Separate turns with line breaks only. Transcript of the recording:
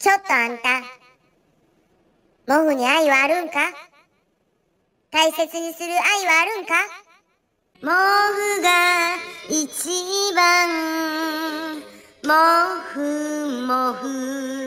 ちょっとあんた、毛布に愛はあるんか大切にする愛はあるんか毛布が一
番、モフ毛布